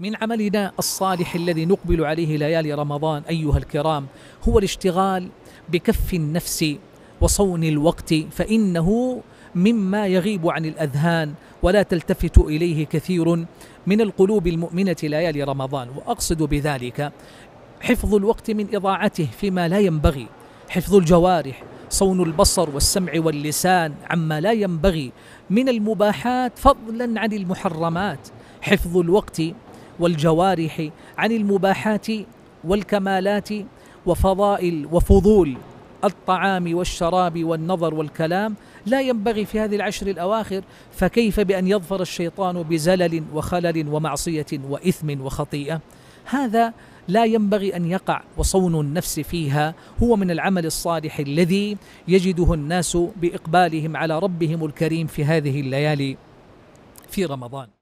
من عملنا الصالح الذي نقبل عليه ليالي رمضان ايها الكرام هو الاشتغال بكف النفس وصون الوقت فانه مما يغيب عن الاذهان ولا تلتفت اليه كثير من القلوب المؤمنه ليالي رمضان واقصد بذلك حفظ الوقت من اضاعته فيما لا ينبغي حفظ الجوارح صون البصر والسمع واللسان عما لا ينبغي من المباحات فضلا عن المحرمات حفظ الوقت والجوارح عن المباحات والكمالات وفضائل وفضول الطعام والشراب والنظر والكلام لا ينبغي في هذه العشر الأواخر فكيف بأن يظفر الشيطان بزلل وخلل ومعصية وإثم وخطيئة هذا لا ينبغي أن يقع وصون النفس فيها هو من العمل الصالح الذي يجده الناس بإقبالهم على ربهم الكريم في هذه الليالي في رمضان